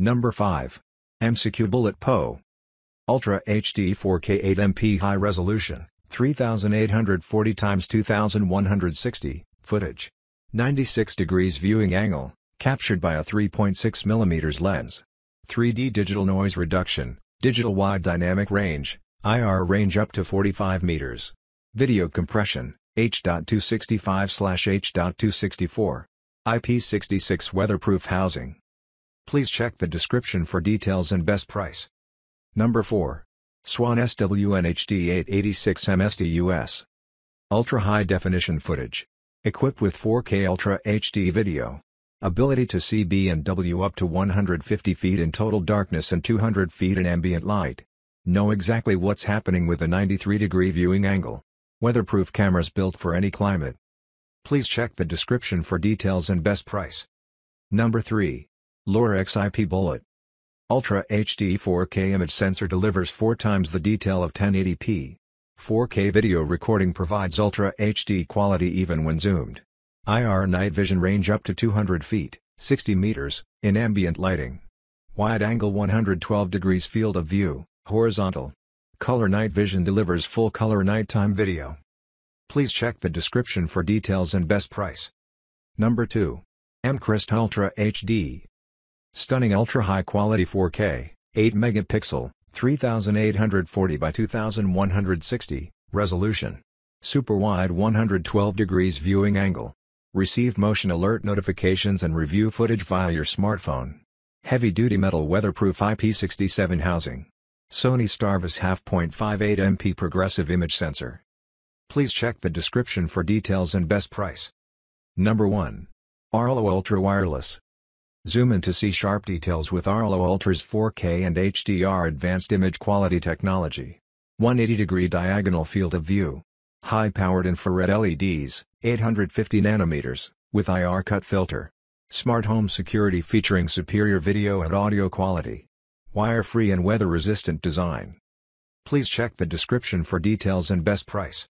Number 5. MCQ Bullet PO. Ultra HD 4K 8MP High Resolution, 3840 x 2160, footage. 96 degrees viewing angle, captured by a 3.6mm lens. 3D digital noise reduction, digital wide dynamic range, IR range up to 45 meters. Video compression, H.265/H.264. IP66 weatherproof housing. Please check the description for details and best price. Number 4. Swan swnhd 886 MSDUS. Ultra high definition footage. Equipped with 4K Ultra HD video. Ability to see B and W up to 150 feet in total darkness and 200 feet in ambient light. Know exactly what's happening with a 93 degree viewing angle. Weatherproof cameras built for any climate. Please check the description for details and best price. Number 3. LoRa XIP Bullet Ultra HD 4K image sensor delivers four times the detail of 1080p. 4K video recording provides Ultra HD quality even when zoomed. IR night vision range up to 200 feet, 60 meters, in ambient lighting. Wide angle 112 degrees field of view, horizontal. Color night vision delivers full color nighttime video. Please check the description for details and best price. Number 2. Mcrest Ultra HD Stunning ultra-high quality 4K, 8-megapixel, 3840 by 2160, resolution. Super wide 112 degrees viewing angle. Receive motion alert notifications and review footage via your smartphone. Heavy-duty metal weatherproof IP67 housing. Sony Starvis half point 58 MP progressive image sensor. Please check the description for details and best price. Number 1. Arlo Ultra Wireless Zoom in to see sharp details with Arlo Ultra's 4K and HDR advanced image quality technology. 180-degree diagonal field of view. High-powered infrared LEDs, 850 nanometers, with IR cut filter. Smart home security featuring superior video and audio quality. Wire-free and weather-resistant design. Please check the description for details and best price.